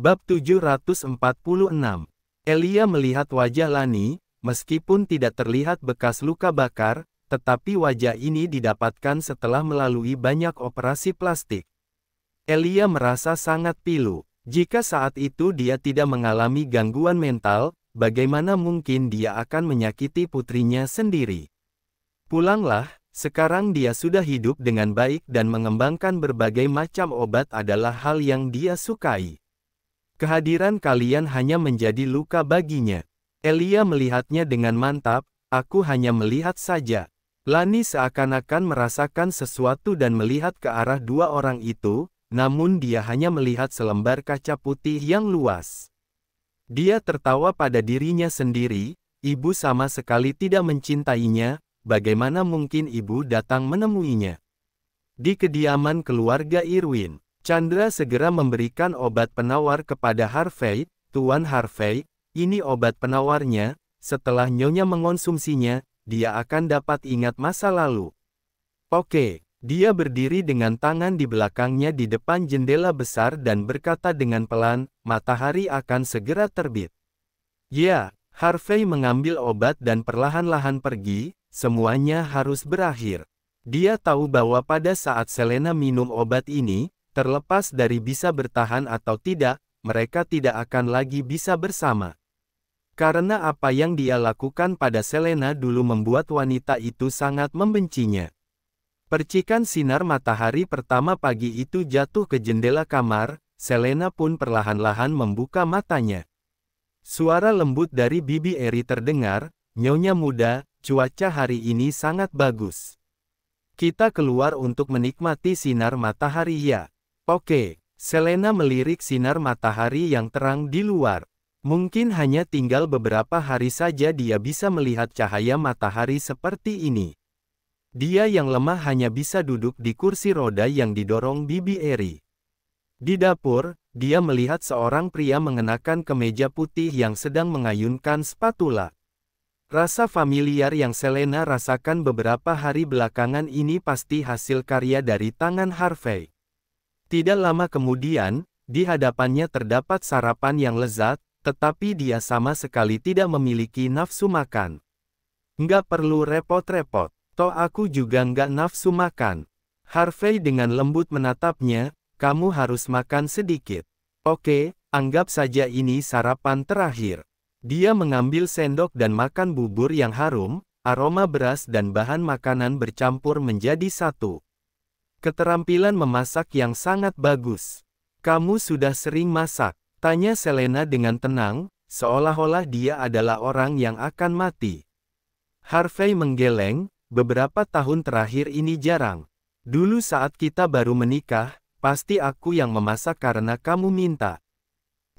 Bab 746 Elia melihat wajah Lani, meskipun tidak terlihat bekas luka bakar, tetapi wajah ini didapatkan setelah melalui banyak operasi plastik. Elia merasa sangat pilu. Jika saat itu dia tidak mengalami gangguan mental, bagaimana mungkin dia akan menyakiti putrinya sendiri? Pulanglah, sekarang dia sudah hidup dengan baik dan mengembangkan berbagai macam obat adalah hal yang dia sukai. Kehadiran kalian hanya menjadi luka baginya. Elia melihatnya dengan mantap, aku hanya melihat saja. Lani seakan-akan merasakan sesuatu dan melihat ke arah dua orang itu, namun dia hanya melihat selembar kaca putih yang luas. Dia tertawa pada dirinya sendiri, ibu sama sekali tidak mencintainya, bagaimana mungkin ibu datang menemuinya. Di kediaman keluarga Irwin, Chandra segera memberikan obat penawar kepada Harvey, Tuan Harvey, ini obat penawarnya, setelah Nyonya mengonsumsinya, dia akan dapat ingat masa lalu. Oke, dia berdiri dengan tangan di belakangnya di depan jendela besar dan berkata dengan pelan, matahari akan segera terbit. Ya, Harvey mengambil obat dan perlahan-lahan pergi, semuanya harus berakhir. Dia tahu bahwa pada saat Selena minum obat ini, Terlepas dari bisa bertahan atau tidak, mereka tidak akan lagi bisa bersama. Karena apa yang dia lakukan pada Selena dulu membuat wanita itu sangat membencinya. Percikan sinar matahari pertama pagi itu jatuh ke jendela kamar, Selena pun perlahan-lahan membuka matanya. Suara lembut dari Bibi Eri terdengar, Nyonya muda, cuaca hari ini sangat bagus. Kita keluar untuk menikmati sinar matahari ya. Oke, Selena melirik sinar matahari yang terang di luar. Mungkin hanya tinggal beberapa hari saja dia bisa melihat cahaya matahari seperti ini. Dia yang lemah hanya bisa duduk di kursi roda yang didorong Bibi Eri. Di dapur, dia melihat seorang pria mengenakan kemeja putih yang sedang mengayunkan spatula. Rasa familiar yang Selena rasakan beberapa hari belakangan ini pasti hasil karya dari tangan Harvey. Tidak lama kemudian, di hadapannya terdapat sarapan yang lezat, tetapi dia sama sekali tidak memiliki nafsu makan. Nggak perlu repot-repot, toh aku juga nggak nafsu makan. Harvey dengan lembut menatapnya, kamu harus makan sedikit. Oke, anggap saja ini sarapan terakhir. Dia mengambil sendok dan makan bubur yang harum, aroma beras dan bahan makanan bercampur menjadi satu. Keterampilan memasak yang sangat bagus. Kamu sudah sering masak? Tanya Selena dengan tenang, seolah-olah dia adalah orang yang akan mati. Harvey menggeleng, beberapa tahun terakhir ini jarang. Dulu saat kita baru menikah, pasti aku yang memasak karena kamu minta.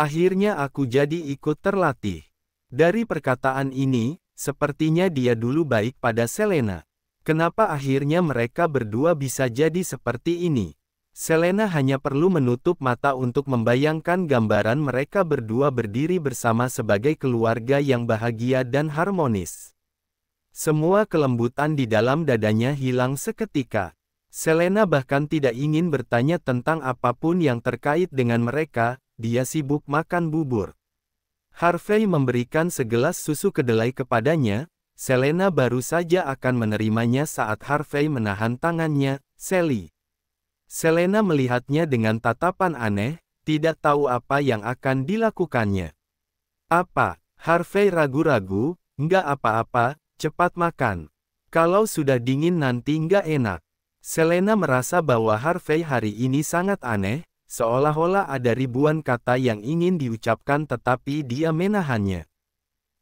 Akhirnya aku jadi ikut terlatih. Dari perkataan ini, sepertinya dia dulu baik pada Selena. Kenapa akhirnya mereka berdua bisa jadi seperti ini? Selena hanya perlu menutup mata untuk membayangkan gambaran mereka berdua berdiri bersama sebagai keluarga yang bahagia dan harmonis. Semua kelembutan di dalam dadanya hilang seketika. Selena bahkan tidak ingin bertanya tentang apapun yang terkait dengan mereka, dia sibuk makan bubur. Harvey memberikan segelas susu kedelai kepadanya, Selena baru saja akan menerimanya saat Harvey menahan tangannya, Sally. Selena melihatnya dengan tatapan aneh, tidak tahu apa yang akan dilakukannya. Apa? Harvey ragu-ragu, nggak apa-apa, cepat makan. Kalau sudah dingin nanti nggak enak. Selena merasa bahwa Harvey hari ini sangat aneh, seolah-olah ada ribuan kata yang ingin diucapkan tetapi dia menahannya.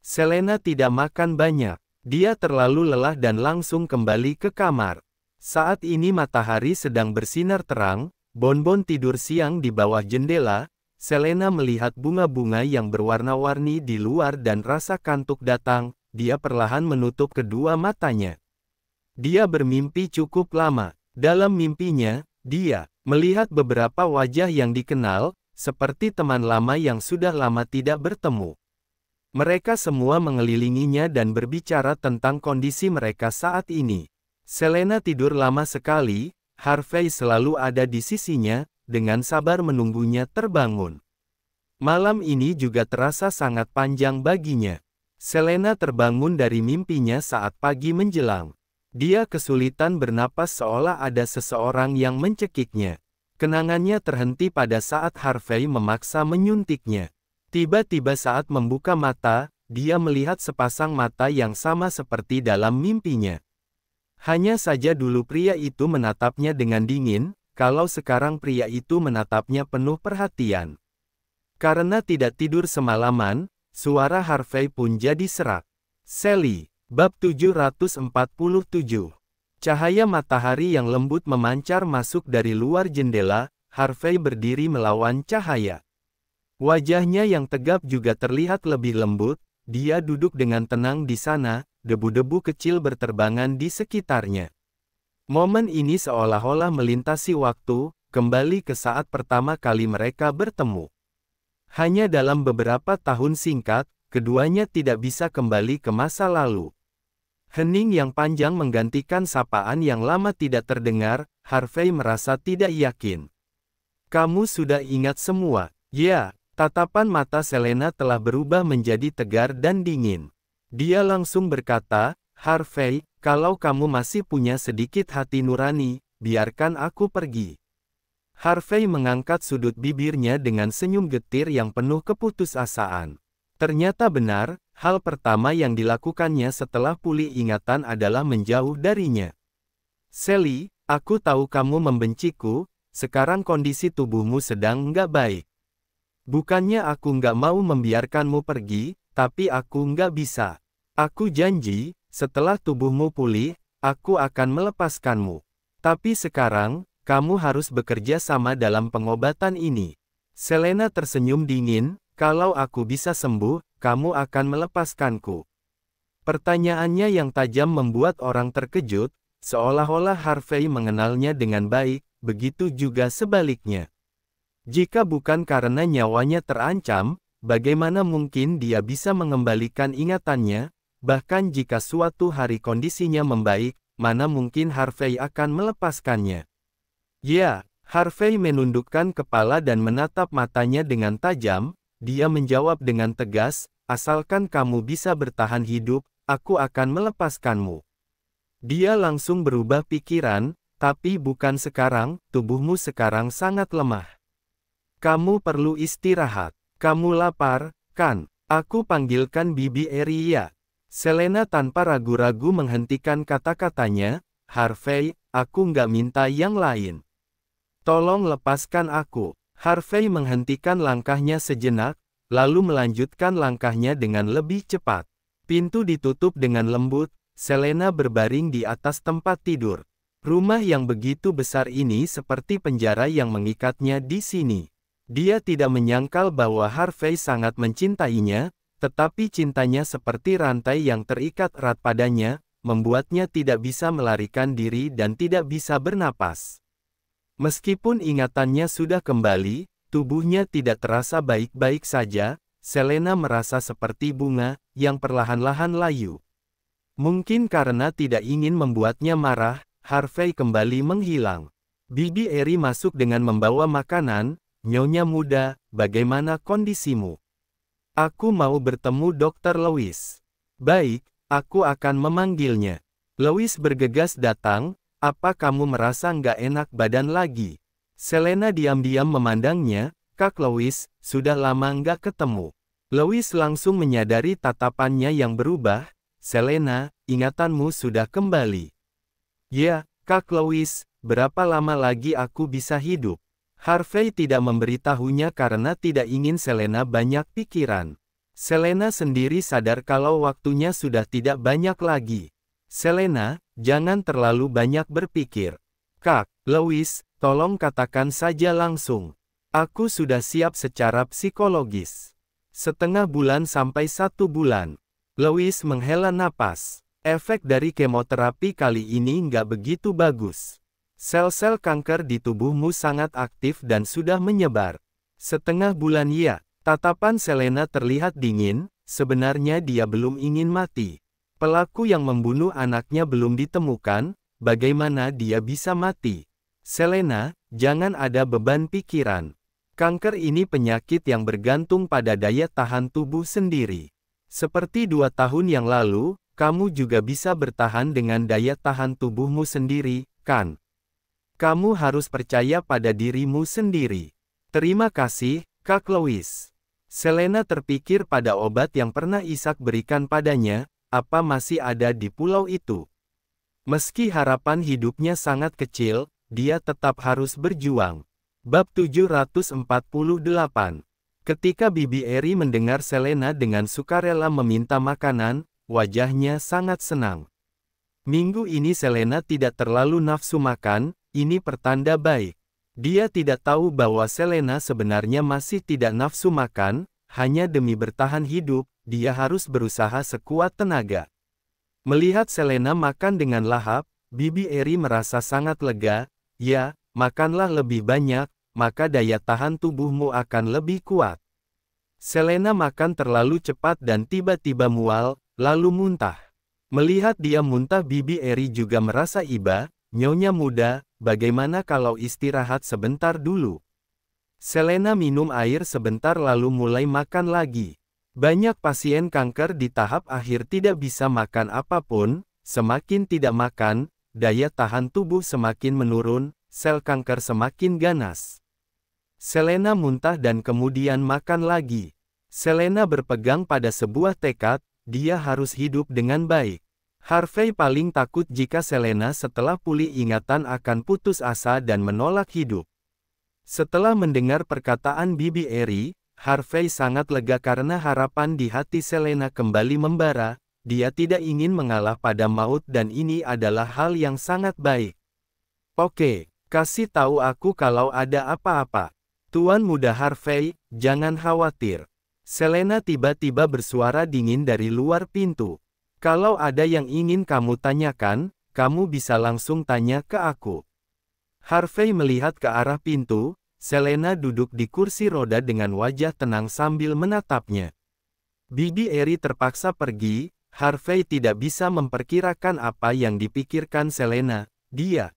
Selena tidak makan banyak. Dia terlalu lelah dan langsung kembali ke kamar. Saat ini matahari sedang bersinar terang, Bonbon tidur siang di bawah jendela, Selena melihat bunga-bunga yang berwarna-warni di luar dan rasa kantuk datang, dia perlahan menutup kedua matanya. Dia bermimpi cukup lama. Dalam mimpinya, dia melihat beberapa wajah yang dikenal, seperti teman lama yang sudah lama tidak bertemu. Mereka semua mengelilinginya dan berbicara tentang kondisi mereka saat ini. Selena tidur lama sekali, Harvey selalu ada di sisinya, dengan sabar menunggunya terbangun. Malam ini juga terasa sangat panjang baginya. Selena terbangun dari mimpinya saat pagi menjelang. Dia kesulitan bernapas seolah ada seseorang yang mencekiknya. Kenangannya terhenti pada saat Harvey memaksa menyuntiknya. Tiba-tiba saat membuka mata, dia melihat sepasang mata yang sama seperti dalam mimpinya. Hanya saja dulu pria itu menatapnya dengan dingin, kalau sekarang pria itu menatapnya penuh perhatian. Karena tidak tidur semalaman, suara Harvey pun jadi serak. Sally, bab 747. Cahaya matahari yang lembut memancar masuk dari luar jendela, Harvey berdiri melawan cahaya. Wajahnya yang tegap juga terlihat lebih lembut, dia duduk dengan tenang di sana, debu-debu kecil berterbangan di sekitarnya. Momen ini seolah-olah melintasi waktu, kembali ke saat pertama kali mereka bertemu. Hanya dalam beberapa tahun singkat, keduanya tidak bisa kembali ke masa lalu. Hening yang panjang menggantikan sapaan yang lama tidak terdengar, Harvey merasa tidak yakin. Kamu sudah ingat semua, ya, Tatapan mata Selena telah berubah menjadi tegar dan dingin. Dia langsung berkata, Harvey, kalau kamu masih punya sedikit hati nurani, biarkan aku pergi. Harvey mengangkat sudut bibirnya dengan senyum getir yang penuh keputusasaan. Ternyata benar, hal pertama yang dilakukannya setelah pulih ingatan adalah menjauh darinya. Sally, aku tahu kamu membenciku, sekarang kondisi tubuhmu sedang nggak baik. Bukannya aku nggak mau membiarkanmu pergi, tapi aku nggak bisa. Aku janji, setelah tubuhmu pulih, aku akan melepaskanmu. Tapi sekarang, kamu harus bekerja sama dalam pengobatan ini. Selena tersenyum dingin, kalau aku bisa sembuh, kamu akan melepaskanku. Pertanyaannya yang tajam membuat orang terkejut, seolah-olah Harvey mengenalnya dengan baik, begitu juga sebaliknya. Jika bukan karena nyawanya terancam, bagaimana mungkin dia bisa mengembalikan ingatannya? Bahkan jika suatu hari kondisinya membaik, mana mungkin Harvey akan melepaskannya? Ya, Harvey menundukkan kepala dan menatap matanya dengan tajam, dia menjawab dengan tegas, asalkan kamu bisa bertahan hidup, aku akan melepaskanmu. Dia langsung berubah pikiran, tapi bukan sekarang, tubuhmu sekarang sangat lemah. Kamu perlu istirahat. Kamu lapar, kan? Aku panggilkan Bibi Eria. Selena tanpa ragu-ragu menghentikan kata-katanya, Harvey, aku nggak minta yang lain. Tolong lepaskan aku. Harvey menghentikan langkahnya sejenak, lalu melanjutkan langkahnya dengan lebih cepat. Pintu ditutup dengan lembut, Selena berbaring di atas tempat tidur. Rumah yang begitu besar ini seperti penjara yang mengikatnya di sini. Dia tidak menyangkal bahwa Harvey sangat mencintainya, tetapi cintanya seperti rantai yang terikat erat padanya, membuatnya tidak bisa melarikan diri dan tidak bisa bernapas. Meskipun ingatannya sudah kembali, tubuhnya tidak terasa baik-baik saja, Selena merasa seperti bunga, yang perlahan-lahan layu. Mungkin karena tidak ingin membuatnya marah, Harvey kembali menghilang. Bibi Eri masuk dengan membawa makanan, Nyonya muda, bagaimana kondisimu? Aku mau bertemu dokter Louis. Baik, aku akan memanggilnya. Louis bergegas datang, apa kamu merasa nggak enak badan lagi? Selena diam-diam memandangnya, Kak Louis, sudah lama nggak ketemu. Louis langsung menyadari tatapannya yang berubah, Selena, ingatanmu sudah kembali. Ya, Kak Louis, berapa lama lagi aku bisa hidup? Harvey tidak memberitahunya karena tidak ingin Selena banyak pikiran. Selena sendiri sadar kalau waktunya sudah tidak banyak lagi. Selena, jangan terlalu banyak berpikir. Kak, Louis, tolong katakan saja langsung. Aku sudah siap secara psikologis. Setengah bulan sampai satu bulan. Louis menghela napas. Efek dari kemoterapi kali ini nggak begitu bagus. Sel-sel kanker di tubuhmu sangat aktif dan sudah menyebar. Setengah bulan ya, tatapan Selena terlihat dingin, sebenarnya dia belum ingin mati. Pelaku yang membunuh anaknya belum ditemukan, bagaimana dia bisa mati? Selena, jangan ada beban pikiran. Kanker ini penyakit yang bergantung pada daya tahan tubuh sendiri. Seperti dua tahun yang lalu, kamu juga bisa bertahan dengan daya tahan tubuhmu sendiri, kan? Kamu harus percaya pada dirimu sendiri. Terima kasih, Kak Lois. Selena terpikir pada obat yang pernah Isaac berikan padanya, apa masih ada di pulau itu. Meski harapan hidupnya sangat kecil, dia tetap harus berjuang. Bab 748 Ketika Bibi Eri mendengar Selena dengan sukarela meminta makanan, wajahnya sangat senang. Minggu ini Selena tidak terlalu nafsu makan, ini pertanda baik. Dia tidak tahu bahwa Selena sebenarnya masih tidak nafsu makan, hanya demi bertahan hidup, dia harus berusaha sekuat tenaga. Melihat Selena makan dengan lahap, Bibi Eri merasa sangat lega, ya, makanlah lebih banyak, maka daya tahan tubuhmu akan lebih kuat. Selena makan terlalu cepat dan tiba-tiba mual, lalu muntah. Melihat dia muntah Bibi Eri juga merasa iba, nyonya muda, bagaimana kalau istirahat sebentar dulu? Selena minum air sebentar lalu mulai makan lagi. Banyak pasien kanker di tahap akhir tidak bisa makan apapun, semakin tidak makan, daya tahan tubuh semakin menurun, sel kanker semakin ganas. Selena muntah dan kemudian makan lagi. Selena berpegang pada sebuah tekad, dia harus hidup dengan baik. Harvey paling takut jika Selena setelah pulih ingatan akan putus asa dan menolak hidup. Setelah mendengar perkataan Bibi Eri, Harvey sangat lega karena harapan di hati Selena kembali membara, dia tidak ingin mengalah pada maut dan ini adalah hal yang sangat baik. Oke, kasih tahu aku kalau ada apa-apa. Tuan muda Harvey, jangan khawatir. Selena tiba-tiba bersuara dingin dari luar pintu. Kalau ada yang ingin kamu tanyakan, kamu bisa langsung tanya ke aku. Harvey melihat ke arah pintu, Selena duduk di kursi roda dengan wajah tenang sambil menatapnya. Bibi Eri terpaksa pergi, Harvey tidak bisa memperkirakan apa yang dipikirkan Selena, dia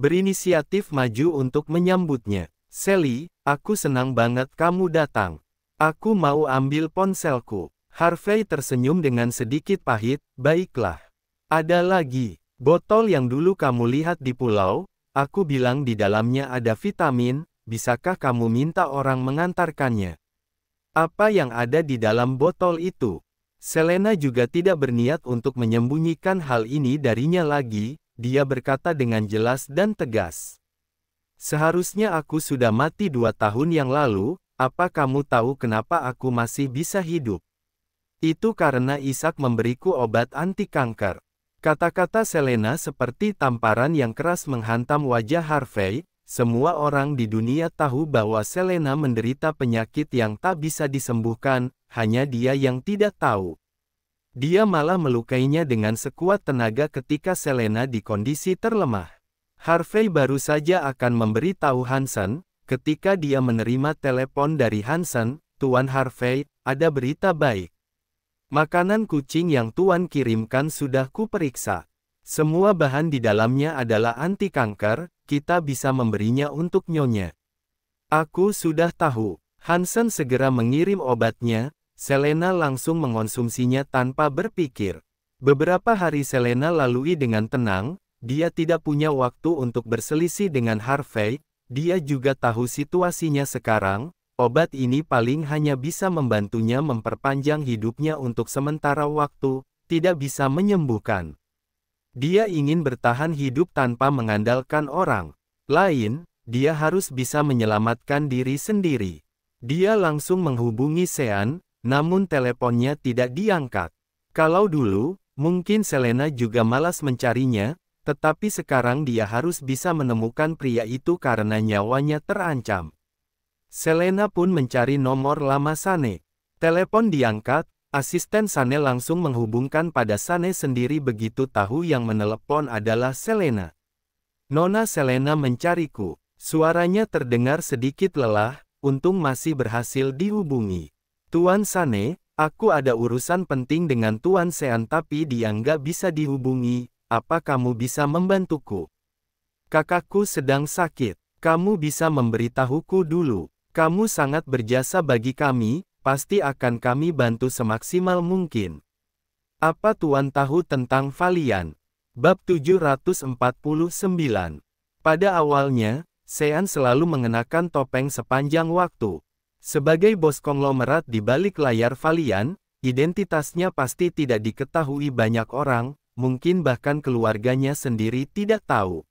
berinisiatif maju untuk menyambutnya. Sally, aku senang banget kamu datang. Aku mau ambil ponselku. Harvey tersenyum dengan sedikit pahit, baiklah. Ada lagi, botol yang dulu kamu lihat di pulau, aku bilang di dalamnya ada vitamin, bisakah kamu minta orang mengantarkannya? Apa yang ada di dalam botol itu? Selena juga tidak berniat untuk menyembunyikan hal ini darinya lagi, dia berkata dengan jelas dan tegas. Seharusnya aku sudah mati dua tahun yang lalu, apa kamu tahu kenapa aku masih bisa hidup? Itu karena Isaac memberiku obat anti kanker. Kata-kata Selena seperti tamparan yang keras menghantam wajah Harvey, semua orang di dunia tahu bahwa Selena menderita penyakit yang tak bisa disembuhkan, hanya dia yang tidak tahu. Dia malah melukainya dengan sekuat tenaga ketika Selena di kondisi terlemah. Harvey baru saja akan memberi tahu Hansen, ketika dia menerima telepon dari Hansen, Tuan Harvey, ada berita baik. Makanan kucing yang Tuan kirimkan sudah kuperiksa. Semua bahan di dalamnya adalah anti kanker, kita bisa memberinya untuk nyonya. Aku sudah tahu. Hansen segera mengirim obatnya, Selena langsung mengonsumsinya tanpa berpikir. Beberapa hari Selena lalui dengan tenang, dia tidak punya waktu untuk berselisih dengan Harvey, dia juga tahu situasinya sekarang, Obat ini paling hanya bisa membantunya memperpanjang hidupnya untuk sementara waktu, tidak bisa menyembuhkan. Dia ingin bertahan hidup tanpa mengandalkan orang lain, dia harus bisa menyelamatkan diri sendiri. Dia langsung menghubungi Sean, namun teleponnya tidak diangkat. Kalau dulu, mungkin Selena juga malas mencarinya, tetapi sekarang dia harus bisa menemukan pria itu karena nyawanya terancam. Selena pun mencari nomor lama Sane. Telepon diangkat, asisten Sane langsung menghubungkan pada Sane sendiri begitu tahu yang menelepon adalah Selena. Nona Selena mencariku. Suaranya terdengar sedikit lelah, untung masih berhasil dihubungi. Tuan Sane, aku ada urusan penting dengan Tuan Sean tapi dia nggak bisa dihubungi, apa kamu bisa membantuku? Kakakku sedang sakit, kamu bisa memberitahuku dulu. Kamu sangat berjasa bagi kami, pasti akan kami bantu semaksimal mungkin. Apa Tuan tahu tentang Valian? Bab 749 Pada awalnya, Sean selalu mengenakan topeng sepanjang waktu. Sebagai bos konglomerat di balik layar Valian, identitasnya pasti tidak diketahui banyak orang, mungkin bahkan keluarganya sendiri tidak tahu.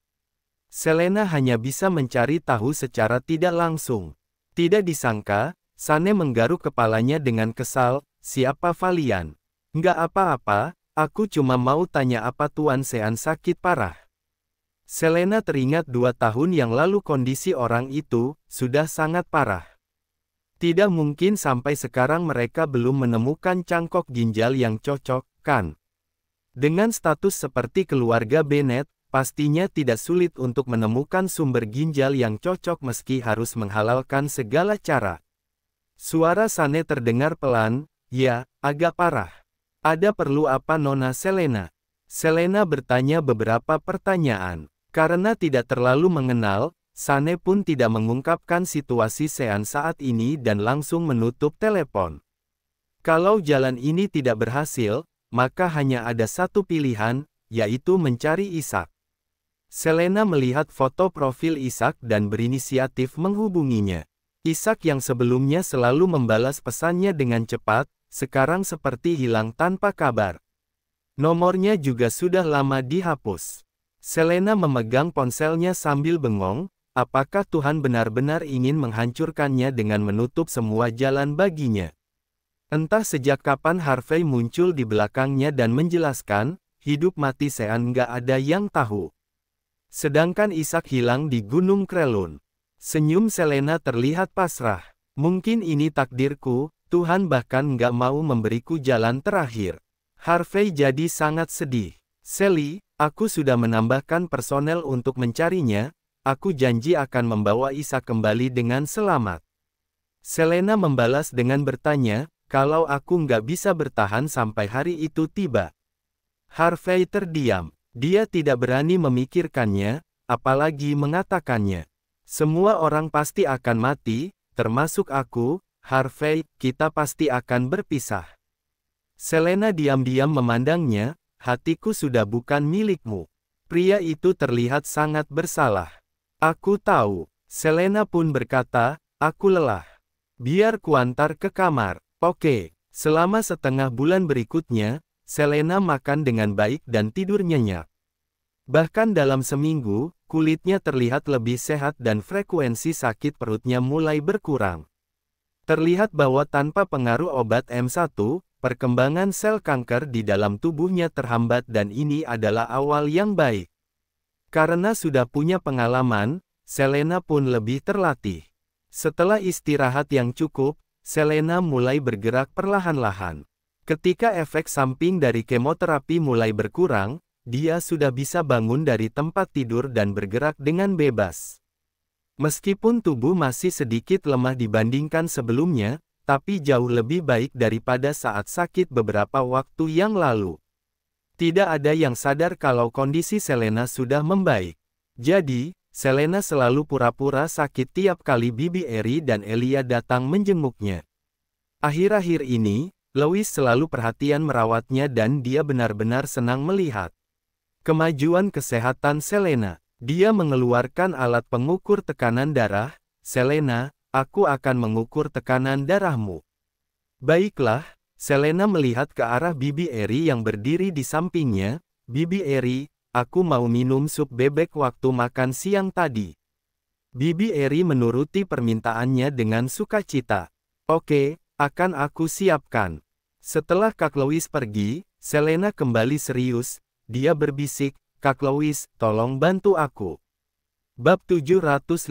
Selena hanya bisa mencari tahu secara tidak langsung. Tidak disangka, Sane menggaruk kepalanya dengan kesal, siapa Valian? Nggak apa-apa, aku cuma mau tanya apa Tuan Sean sakit parah. Selena teringat dua tahun yang lalu kondisi orang itu, sudah sangat parah. Tidak mungkin sampai sekarang mereka belum menemukan cangkok ginjal yang cocok, kan? Dengan status seperti keluarga Bennett, Pastinya tidak sulit untuk menemukan sumber ginjal yang cocok meski harus menghalalkan segala cara. Suara Sane terdengar pelan, ya, agak parah. Ada perlu apa Nona Selena? Selena bertanya beberapa pertanyaan. Karena tidak terlalu mengenal, Sane pun tidak mengungkapkan situasi Sean saat ini dan langsung menutup telepon. Kalau jalan ini tidak berhasil, maka hanya ada satu pilihan, yaitu mencari Isak. Selena melihat foto profil Ishak dan berinisiatif menghubunginya. Ishak yang sebelumnya selalu membalas pesannya dengan cepat, sekarang seperti hilang tanpa kabar. Nomornya juga sudah lama dihapus. Selena memegang ponselnya sambil bengong, apakah Tuhan benar-benar ingin menghancurkannya dengan menutup semua jalan baginya. Entah sejak kapan Harvey muncul di belakangnya dan menjelaskan, hidup mati Sean nggak ada yang tahu. Sedangkan Ishak hilang di Gunung Krelun. Senyum Selena terlihat pasrah. Mungkin ini takdirku, Tuhan bahkan nggak mau memberiku jalan terakhir. Harvey jadi sangat sedih. Sally, aku sudah menambahkan personel untuk mencarinya, aku janji akan membawa Ishak kembali dengan selamat. Selena membalas dengan bertanya, kalau aku nggak bisa bertahan sampai hari itu tiba. Harvey terdiam. Dia tidak berani memikirkannya, apalagi mengatakannya. Semua orang pasti akan mati, termasuk aku, Harvey, kita pasti akan berpisah. Selena diam-diam memandangnya, hatiku sudah bukan milikmu. Pria itu terlihat sangat bersalah. Aku tahu, Selena pun berkata, aku lelah. Biar kuantar ke kamar. Oke, selama setengah bulan berikutnya, Selena makan dengan baik dan tidur nyenyak. Bahkan dalam seminggu, kulitnya terlihat lebih sehat dan frekuensi sakit perutnya mulai berkurang. Terlihat bahwa tanpa pengaruh obat M1, perkembangan sel kanker di dalam tubuhnya terhambat dan ini adalah awal yang baik. Karena sudah punya pengalaman, Selena pun lebih terlatih. Setelah istirahat yang cukup, Selena mulai bergerak perlahan-lahan. Ketika efek samping dari kemoterapi mulai berkurang, dia sudah bisa bangun dari tempat tidur dan bergerak dengan bebas. Meskipun tubuh masih sedikit lemah dibandingkan sebelumnya, tapi jauh lebih baik daripada saat sakit beberapa waktu yang lalu. Tidak ada yang sadar kalau kondisi Selena sudah membaik. Jadi, Selena selalu pura-pura sakit tiap kali Bibi Eri dan Elia datang menjenguknya. Akhir-akhir ini, Louis selalu perhatian merawatnya dan dia benar-benar senang melihat kemajuan kesehatan Selena. Dia mengeluarkan alat pengukur tekanan darah, Selena, aku akan mengukur tekanan darahmu. Baiklah, Selena melihat ke arah Bibi Eri yang berdiri di sampingnya, Bibi Eri, aku mau minum sup bebek waktu makan siang tadi. Bibi Eri menuruti permintaannya dengan sukacita. Oke, akan aku siapkan. Setelah Kak Louis pergi, Selena kembali serius, dia berbisik, Kak Louis, tolong bantu aku. Bab 750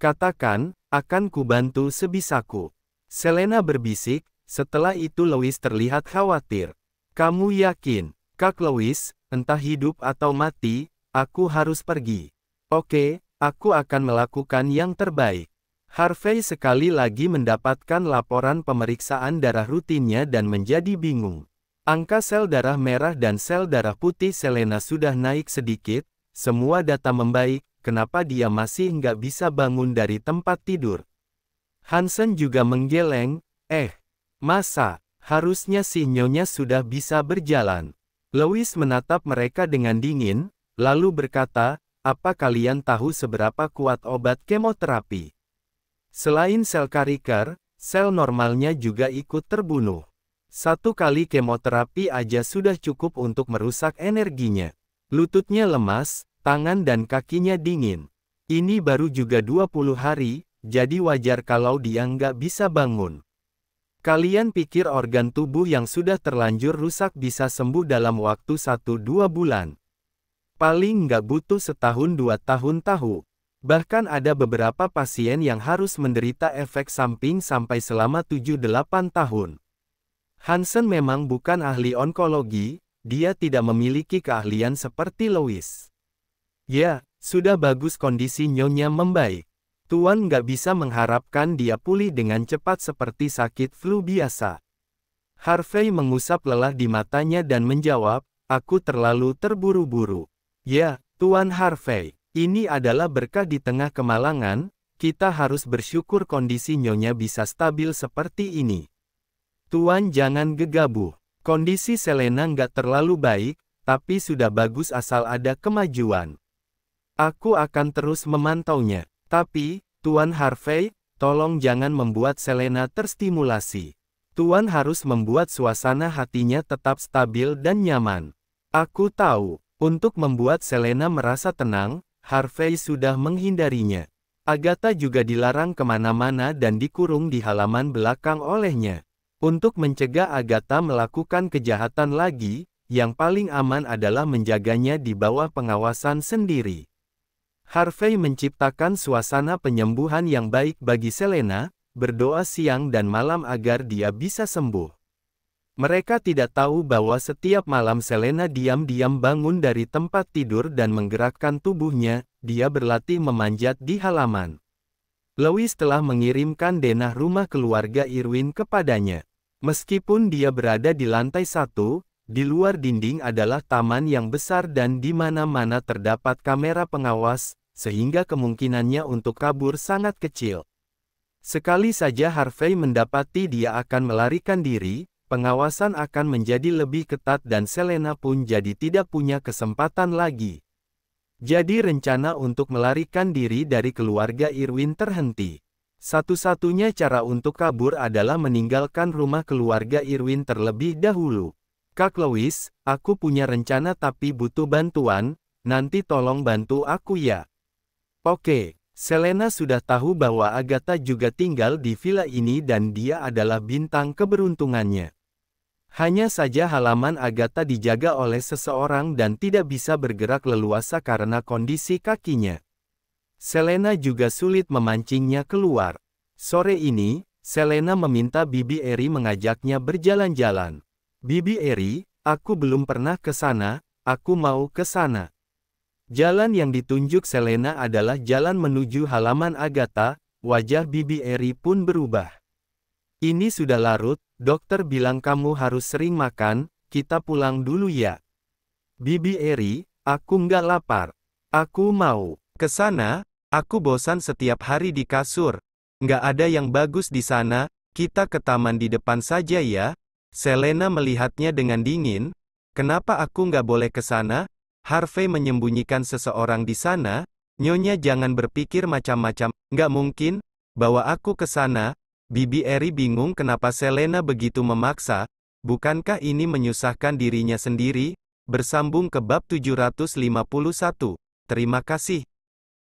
Katakan, akan kubantu sebisaku. Selena berbisik, setelah itu Louis terlihat khawatir. Kamu yakin, Kak Louis, entah hidup atau mati, aku harus pergi. Oke, aku akan melakukan yang terbaik. Harvey sekali lagi mendapatkan laporan pemeriksaan darah rutinnya dan menjadi bingung. Angka sel darah merah dan sel darah putih Selena sudah naik sedikit, semua data membaik, kenapa dia masih nggak bisa bangun dari tempat tidur. Hansen juga menggeleng, eh, masa, harusnya si nyonya sudah bisa berjalan. Louis menatap mereka dengan dingin, lalu berkata, apa kalian tahu seberapa kuat obat kemoterapi? Selain sel kariker, sel normalnya juga ikut terbunuh. Satu kali kemoterapi aja sudah cukup untuk merusak energinya. Lututnya lemas, tangan dan kakinya dingin. Ini baru juga 20 hari, jadi wajar kalau dia nggak bisa bangun. Kalian pikir organ tubuh yang sudah terlanjur rusak bisa sembuh dalam waktu 1-2 bulan. Paling nggak butuh setahun dua tahun tahu. Bahkan ada beberapa pasien yang harus menderita efek samping sampai selama 7-8 tahun. Hansen memang bukan ahli onkologi, dia tidak memiliki keahlian seperti Louis. Ya, sudah bagus kondisi nyonya membaik. Tuan nggak bisa mengharapkan dia pulih dengan cepat seperti sakit flu biasa. Harvey mengusap lelah di matanya dan menjawab, aku terlalu terburu-buru. Ya, Tuan Harvey. Ini adalah berkah di tengah kemalangan, kita harus bersyukur kondisi Nyonya bisa stabil seperti ini. Tuan jangan gegabah. Kondisi Selena nggak terlalu baik, tapi sudah bagus asal ada kemajuan. Aku akan terus memantaunya. Tapi, Tuan Harvey, tolong jangan membuat Selena terstimulasi. Tuan harus membuat suasana hatinya tetap stabil dan nyaman. Aku tahu, untuk membuat Selena merasa tenang, Harvey sudah menghindarinya. Agatha juga dilarang kemana-mana dan dikurung di halaman belakang olehnya. Untuk mencegah Agatha melakukan kejahatan lagi, yang paling aman adalah menjaganya di bawah pengawasan sendiri. Harvey menciptakan suasana penyembuhan yang baik bagi Selena, berdoa siang dan malam agar dia bisa sembuh. Mereka tidak tahu bahwa setiap malam Selena diam-diam bangun dari tempat tidur dan menggerakkan tubuhnya, dia berlatih memanjat di halaman. Louis telah mengirimkan denah rumah keluarga Irwin kepadanya. Meskipun dia berada di lantai satu, di luar dinding adalah taman yang besar dan di mana-mana terdapat kamera pengawas, sehingga kemungkinannya untuk kabur sangat kecil. Sekali saja Harvey mendapati dia akan melarikan diri, pengawasan akan menjadi lebih ketat dan Selena pun jadi tidak punya kesempatan lagi. Jadi rencana untuk melarikan diri dari keluarga Irwin terhenti. Satu-satunya cara untuk kabur adalah meninggalkan rumah keluarga Irwin terlebih dahulu. Kak Lois, aku punya rencana tapi butuh bantuan, nanti tolong bantu aku ya. Oke, Selena sudah tahu bahwa Agatha juga tinggal di villa ini dan dia adalah bintang keberuntungannya. Hanya saja halaman Agatha dijaga oleh seseorang dan tidak bisa bergerak leluasa karena kondisi kakinya. Selena juga sulit memancingnya keluar. Sore ini, Selena meminta Bibi Eri mengajaknya berjalan-jalan. Bibi Eri, aku belum pernah ke sana, aku mau ke sana. Jalan yang ditunjuk Selena adalah jalan menuju halaman Agatha, wajah Bibi Eri pun berubah. Ini sudah larut, dokter bilang kamu harus sering makan, kita pulang dulu ya. Bibi Eri, aku nggak lapar. Aku mau. ke sana. aku bosan setiap hari di kasur. Nggak ada yang bagus di sana, kita ke taman di depan saja ya. Selena melihatnya dengan dingin. Kenapa aku nggak boleh ke sana? Harvey menyembunyikan seseorang di sana. Nyonya jangan berpikir macam-macam, nggak mungkin, bawa aku ke sana, Bibi Eri bingung kenapa Selena begitu memaksa, bukankah ini menyusahkan dirinya sendiri? Bersambung ke bab 751. Terima kasih.